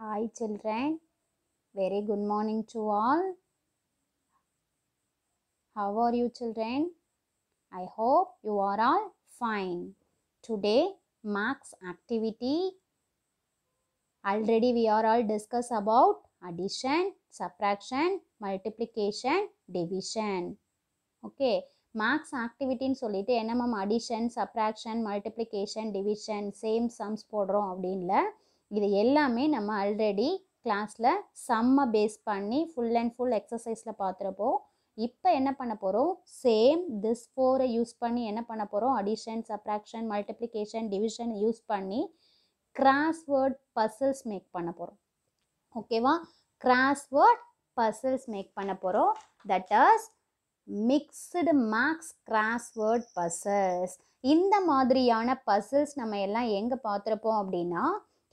Hi children, very good morning to all. How are you children? I hope you are all fine. Today marks activity. Already we are all discuss about addition, subtraction, multiplication, division. Okay, maths ஆக்டிவிட்டின்னு சொல்லிட்டு என்ன ma'am addition subtraction multiplication division same sums போடுறோம் அப்படின்ல இது எல்லாமே நம்ம already கிளாஸில் சம்ம பேஸ் பண்ணி ஃபுல் அண்ட் ஃபுல் எக்ஸசைஸில் பார்த்துருப்போம் இப்போ என்ன பண்ண போகிறோம் சேம் திஸ் ஃபோரை யூஸ் பண்ணி என்ன பண்ண போகிறோம் addition subtraction multiplication division use பண்ணி கிராஸ்வேர்ட் பசில்ஸ் மேக் பண்ண போகிறோம் ஓகேவா கிராஸ்வேர்ட் பசில்ஸ் மேக் பண்ண போகிறோம் that as mixed maths crossword puzzles இந்த மாதிரியான பசில்ஸ் நம்ம எல்லாம் எங்கே பார்த்துருப்போம் அப்படின்னா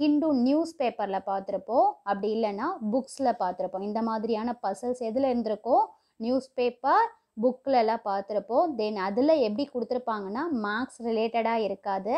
ஹிண்டு நியூஸ் பேப்பரில் பார்த்துருப்போம் அப்படி இல்லைன்னா புக்ஸில் பார்த்துருப்போம் இந்த மாதிரியான பசல்ஸ் எதில் இருந்திருக்கோ நியூஸ் பேப்பர் புக்கிலலாம் பார்த்துருப்போம் தென் அதில் எப்படி கொடுத்துருப்பாங்கன்னா மார்க்ஸ் ரிலேட்டடாக இருக்காது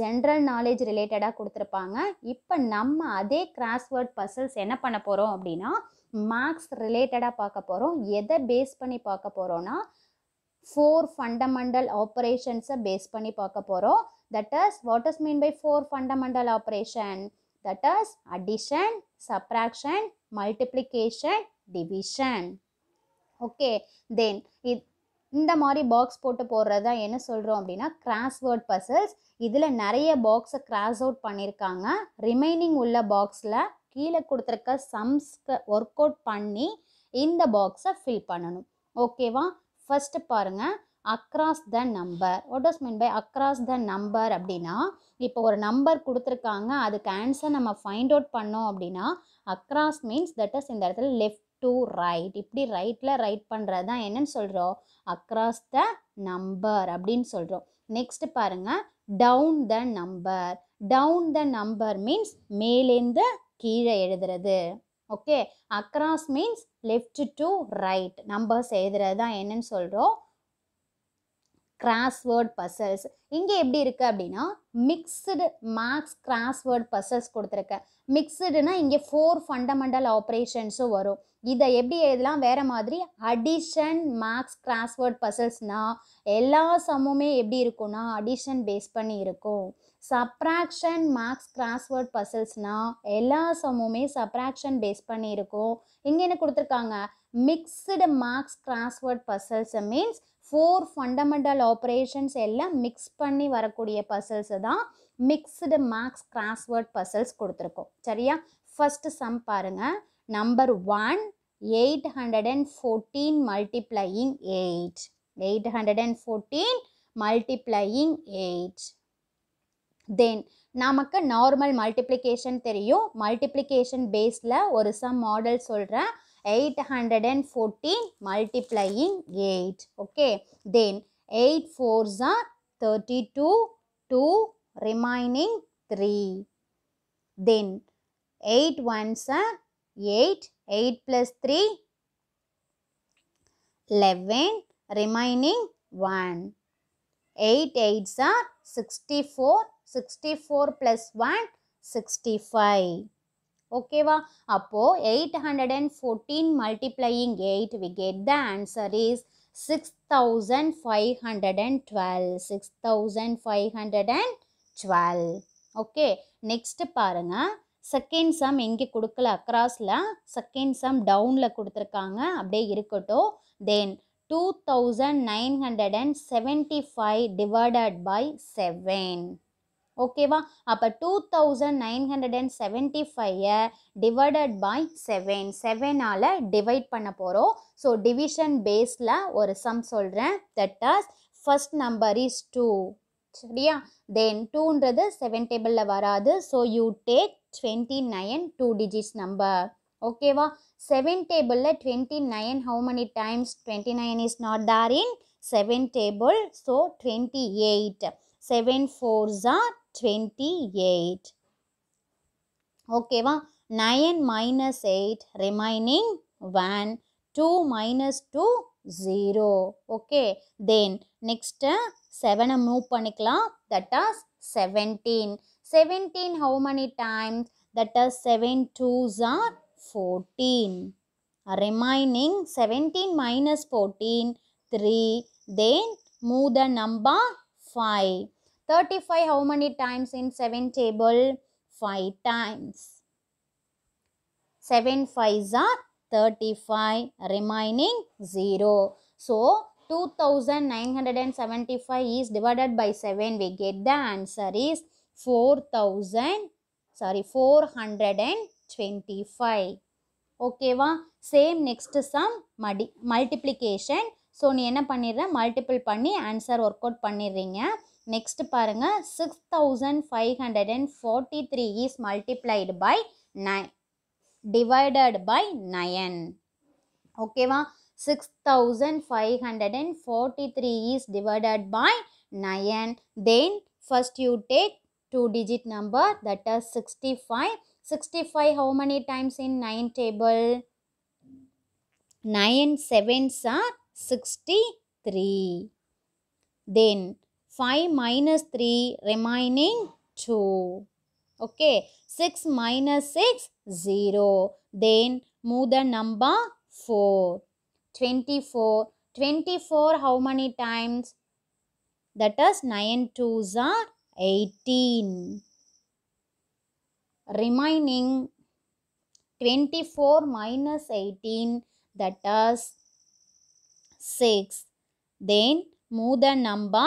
ஜென்ரல் நாலேஜ் ரிலேட்டடாக கொடுத்துருப்பாங்க இப்போ நம்ம அதே கிராஸ்வேர்ட் பசல்ஸ் என்ன பண்ண போகிறோம் அப்படின்னா மார்க்ஸ் ரிலேட்டடாக பார்க்க போகிறோம் எதை பேஸ் பண்ணி பார்க்க போகிறோன்னா ஃபோர் ஃபண்டமெண்டல் ஆப்ரேஷன்ஸை பேஸ் பண்ணி பார்க்க போகிறோம் that is what is mean by four fundamental operation that is addition subtraction multiplication division okay then இத் இந்த மாதிரி பாக்ஸ் போட்டு போடுறது தான் என்ன சொல்கிறோம் அப்படின்னா கிராஸ்வேர்ட் பசில்ஸ் இதில் நிறைய பாக்ஸை கிராஸ் அவுட் பண்ணியிருக்காங்க ரிமைனிங் உள்ள பாக்ஸில் கீழே கொடுத்துருக்க சம்ஸ்க்கு ஒர்க் அவுட் பண்ணி இந்த பாக்ஸை ஃபில் பண்ணணும் ஓகேவா ஃபஸ்ட்டு பாருங்கள் across the number what is mean by across the number அப்படின்னா இப்போ ஒரு நம்பர் கொடுத்துருக்காங்க அதுக்கு ஆன்சர் நம்ம ஃபைண்ட் அவுட் பண்ணோம் அப்படின்னா அக்ராஸ் மீன்ஸ் தட் இஸ் இந்த இடத்துல லெஃப்ட் டு ரைட் இப்படி ரைட்டில் ரைட் பண்ணுறது தான் என்னன்னு சொல்கிறோம் அக்ராஸ் த நம்பர் அப்படின்னு சொல்கிறோம் நெக்ஸ்ட் பாருங்கள் down the number down the number means மேலேந்து கீழே எழுதுறது okay across means left to right numbers எழுதுறது தான் என்னன்னு சொல்கிறோம் கிராஸ்வேர்ட் பசல்ஸ் இங்கே எப்படி இருக்குது அப்படின்னா மிக்சடு மேக்ஸ் கிராஸ்வேர்ட் பசல்ஸ் கொடுத்துருக்கேன் மிக்சடுனா இங்கே ஃபோர் ஃபண்டமெண்டல் ஆப்ரேஷன்ஸும் வரும் இதை எப்படி எழுதலாம் வேறு மாதிரி அடிஷன் மேக்ஸ் கிராஸ்வேர்ட் பசல்ஸ்னால் எல்லா சமுமே எப்படி இருக்கும்னா அடிஷன் பேஸ் பண்ணி இருக்கும் சப்ராக்ஷன் மார்க்ஸ் கிராஸ்வேர்ட் பசில்ஸ்னால் எல்லா சமுமே சப்ராக்ஷன் பேஸ் பண்ணியிருக்கோம் இங்கே என்ன கொடுத்துருக்காங்க mixed marks crossword puzzles means four fundamental operations எல்லாம் மிக்ஸ் பண்ணி வரக்கூடிய பசில்ஸு தான் மிக்ஸ்டு மார்க்ஸ் கிராஸ்வேர்ட் பசில்ஸ் கொடுத்துருக்கோம் சரியா ஃபஸ்ட்டு சம் பாருங்கள் number one eight hundred and fourteen multiplying eight eight hundred and fourteen multiplying eight then நமக்கு normal multiplication தெரியும் multiplication பேஸில் ஒரு சம் மாடல் சொல்கிறேன் eight hundred and fourteen multiplying eight okay then eight four are thirty two two remaining three then eight one sir eight eight plus three eleven remaining one eight eights sir sixty four sixty four plus one sixty five ஓகேவா அப்போது eight hundred and fourteen multiplying eight we get the answer is six thousand five hundred and twelve six thousand five hundred and twelve okay next பாருங்கள் second sum எங்கே கொடுக்கல அக்ராஸில் second sum டவுனில் கொடுத்துருக்காங்க அப்படியே இருக்கட்டும் then two thousand nine hundred and seventy five divided by seven ஓகேவா அப்போ two thousand nine hundred and seventy ஃபைவை டிவைடட் பை செவன் செவனால் டிவைட் பண்ண போகிறோம் ஸோ டிவிஷன் பேஸில் ஒரு சம் சொல்கிறேன் that as first number is two சரியா தென் டூன்றது செவன் டேபிளில் வராது so you take twenty nine two digits number ஓகேவா செவன் டேபிளில் twenty nine how many times twenty nine is not there in seven table so twenty eight seven four are 28 okay va 9 minus 8 remaining 1 2 minus 2 0 okay then next 7 move panikla that is 17 17 how many times that is 7 twos are 14 remaining 17 minus 14 3 then move the number 5 35 how many times in 7 table? 5 times. 7 5s are 35 remaining 0. So 2975 is divided by 7 we get the answer is 4000 sorry 425. ஓகேவா same next sum மடி multiplication so நீ என்ன பண்ணிடுற multiple பண்ணி answer work out பண்ணிடுறீங்க next பாருங்கள் six thousand five hundred and forty three is multiplied by nine divided by nine ஓகேவா six thousand five hundred and forty three is divided by nine then first you take two digit number that is 65 65 how many times in 9 table 9 sevens are 63 then 5 minus 3 remaining 2. Okay. 6 minus 6 0. Then move the number 4. 24. 24 how many times? That is 9 2s are 18. Remaining 24 minus 18 that is 6. Then move the number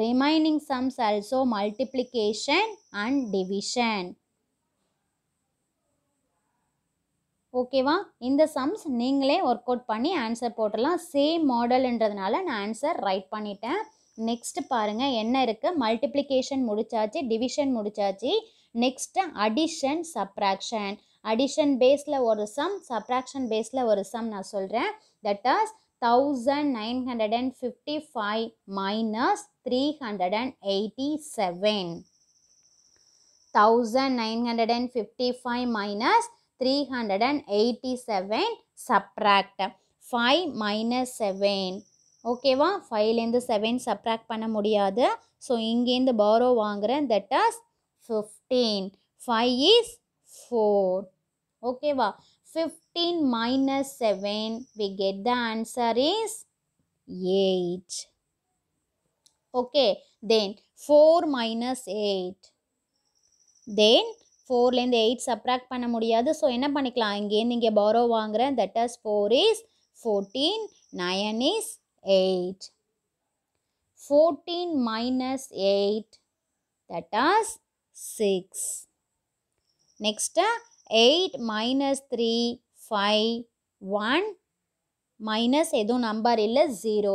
remaining sums also multiplication and division ஓகேவா இந்த sums நீங்களே work out பண்ணி answer போட்டுடலாம் same மாடல்ன்றதுனால நான் answer right பண்ணிட்டேன் next பாருங்கள் என்ன இருக்குது மல்டிப்ளிகேஷன் முடிச்சாச்சு டிவிஷன் முடிச்சாச்சு நெக்ஸ்ட்டு அடிஷன் சப்ராக்ஷன் அடிஷன் பேஸில் ஒரு சம் சப்ராக்ஷன் பேஸில் ஒரு சம் நான் சொல்கிறேன் that as thousand nine hundred and fifty five minus three hundred and eighty seven thousand nine hundred and fifty five minus three hundred and eighty seven subtract five minus seven ஓகேவா ஃபைவ்லேருந்து seven subtract பண்ண முடியாது so இங்கேருந்து borrow வாங்குகிறேன் that as fifteen five is four ஓகேவா fifteen minus seven we get the answer is eight okay then four minus eight then ஃபோர்லேருந்து eight subtract பண்ண முடியாது ஸோ என்ன பண்ணிக்கலாம் இங்கேருந்து இங்கே பாரோ வாங்குகிறேன் that as four is fourteen nine is eight fourteen minus eight that as six next eight minus three five one minus எதுவும் number இல்லை zero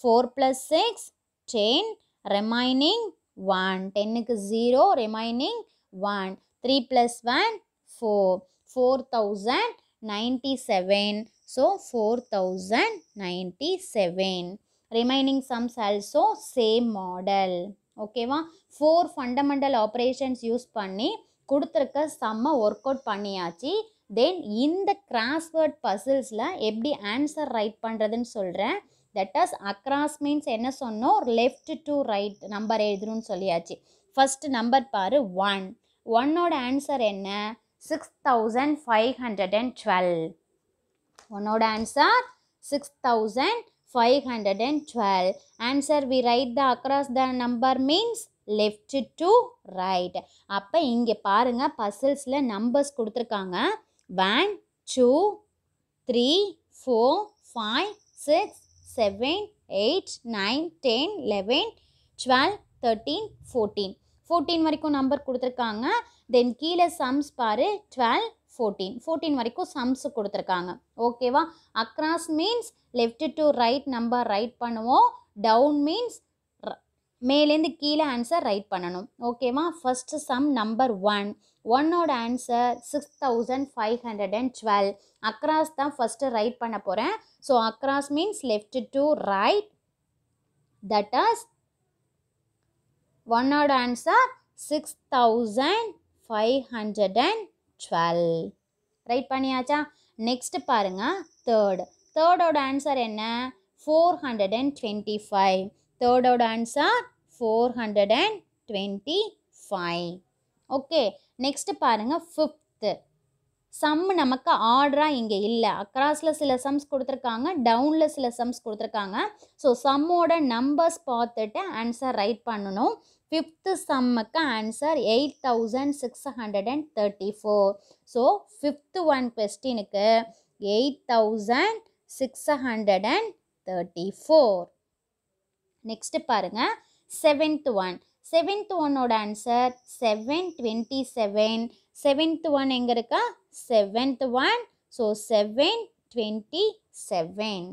four plus six ten remaining one டென்னுக்கு zero remaining one three plus one four four thousand ninety seven so four thousand ninety seven remaining sums also same model ஓகேவா four fundamental operations use பண்ணி கொடுத்துருக்க செம்ம work out பண்ணியாச்சு தென் இந்த crossword பசில்ஸில் எப்படி answer right பண்ணுறதுன்னு சொல்கிறேன் தட் ஆஸ் அக்ராஸ் மீன்ஸ் என்ன சொன்னோம் லெஃப்ட் டு ரைட் நம்பர் எழுதணும்னு சொல்லியாச்சு ஃபஸ்ட்டு நம்பர் பாரு ஒன் ஒன்னோட ஆன்சர் என்ன six thousand five hundred and twelve ஒன்னோட answer six thousand five hundred and twelve answer we write the across the number means left to right அப்போ இங்கே பாருங்கள் பசில்ஸில் நம்பர்ஸ் கொடுத்துருக்காங்க one two three four five six seven eight nine ten eleven twelve thirteen fourteen fourteen வரைக்கும் number கொடுத்துருக்காங்க then கீழே sums பாரு twelve fourteen fourteen வரைக்கும் சம்ஸ் கொடுத்துருக்காங்க ஓகேவா across means left to right number write பண்ணுவோம் டவுன் மீன்ஸ் மேலேருந்து கீழே ஆன்சர் ரைட் பண்ணணும் ஓகேவா ஃபஸ்ட்டு சம் நம்பர் ஒன் ஒன்னோட answer six thousand five hundred and twelve across தான் ஃபஸ்ட்டு ரைட் பண்ண போகிறேன் so across means left to right that as ஒன்னோட answer six thousand five hundred and twelve write பண்ணியாச்சா next பாருங்கள் third தேர்டோட answer என்ன four hundred and twenty five தேர்டோட answer four hundred and twenty five okay next பாருங்கள் fifth sum நமக்கு ஆர்டராக இங்கே இல்லை அக்ராஸில் சில சம்ஸ் கொடுத்துருக்காங்க டவுனில் சில சம்ஸ் கொடுத்துருக்காங்க ஸோ சம்மோட நம்பர்ஸ் பார்த்துட்டு ஆன்சர் ரைட் பண்ணணும் ஃபிஃப்த்து சம்முக்கு answer eight thousand six hundred and thirty four so fifth one கொஸ்டினுக்கு eight thousand six hundred and thirty four next பாருங்கள் செவன்த் ஒன் செவன்த் ஒன்னோட answer seven twenty seven seventh one எங்கே இருக்கா seventh one so seven twenty seven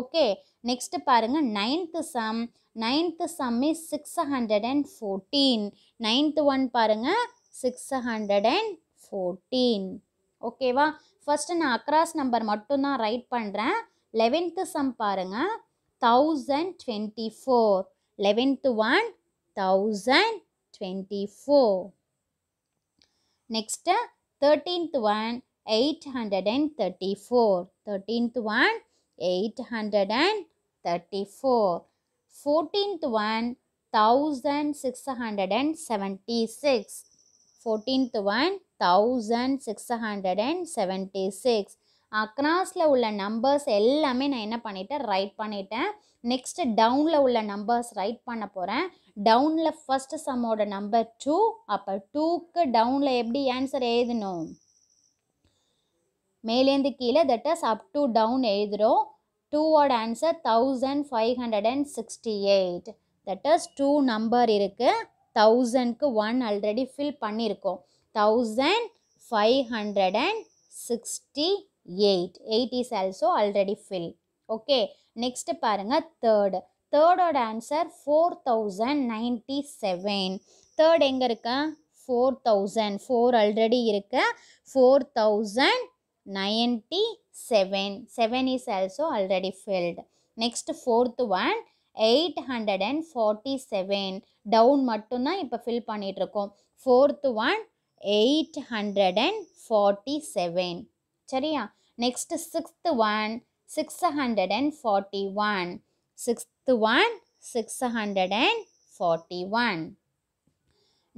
okay next பாருங்கள் ninth sum ninth sum is six hundred and fourteen ninth one பாருங்கள் six hundred and fourteen ஓகேவா first நான் across number மட்டும்தான் write பண்ணுறேன் eleventh sum பாருங்கள் thousand twenty four. Eleventh one thousand twenty four. Next thirteenth one eight hundred and thirty four. Thirteenth one eight hundred and thirty four. Fourteenth one thousand six hundred and seventy six. Fourteenth one thousand six hundred and seventy six. அக்ராஸில் உள்ள numbers எல்லாமே நான் என்ன பண்ணிட்டேன் right பண்ணிட்டேன் next டவுனில் உள்ள numbers right பண்ண போகிறேன் டவுனில் ஃபஸ்ட்டு சம்மோட நம்பர் டூ அப்போ டூக்கு டவுனில் எப்படி ஆன்சர் எழுதணும் மேலேந்து கீழே that is up to down எழுதுகிறோம் டூவோட answer thousand five hundred and sixty eight that is two number இருக்குது தௌசண்ட்க்கு ஒன் ஆல்ரெடி ஃபில் பண்ணியிருக்கோம் thousand five hundred and sixty eight eight is also already fill okay next பாருங்கள் third தேர்டோட answer four thousand ninety seven third எங்கே இருக்க four thousand four already இருக்கு four thousand ninety seven seven is also already filled next fourth one eight hundred and forty seven down மட்டும்தான் இப்போ fill பண்ணிகிட்ருக்கோம் fourth one eight hundred and forty seven சரியா next sixth one six hundred and forty one sixth one six hundred and forty one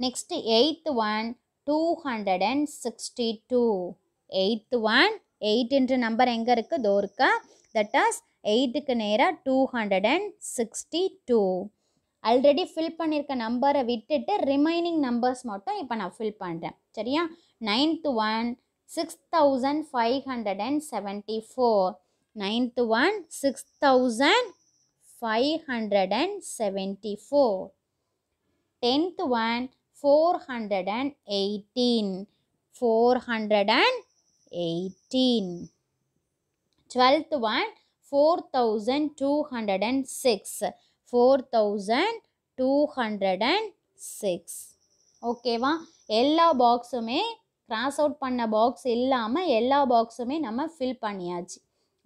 next eighth one two hundred and sixty two eighth one எயிட்டுன்ற number எங்கே இருக்குது though that as எயிட்டுக்கு நேராக two hundred and sixty two already fill பண்ணியிருக்க நம்பரை விட்டுட்டு remaining numbers மட்டும் இப்போ நான் ஃபில் பண்ணுறேன் சரியா ninth one six thousand five hundred and seventy four ninth one six thousand five hundred and seventy four tenth one four hundred and eighteen four hundred and eighteen twelfth one four thousand two hundred and six four thousand two hundred and six ಓಕೆವಾ ಎಲ್ಲ ಬಾಕ್ಸುಮೇ cross out பண்ண box இல்லாமல் எல்லா பாக்ஸுமே நம்ம fill பண்ணியாச்சு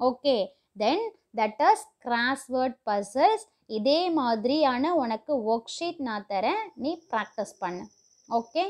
okay then that as word puzzles இதே மாதிரியான உனக்கு ஒர்க் ஷீட் நான் தரேன் நீ ப்ராக்டிஸ் பண்ணு ஓகே